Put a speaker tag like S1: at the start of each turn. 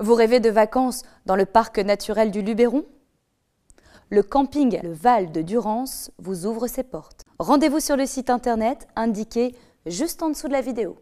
S1: Vous rêvez de vacances dans le parc naturel du Luberon Le camping Le Val de Durance vous ouvre ses portes. Rendez-vous sur le site internet indiqué juste en dessous de la vidéo.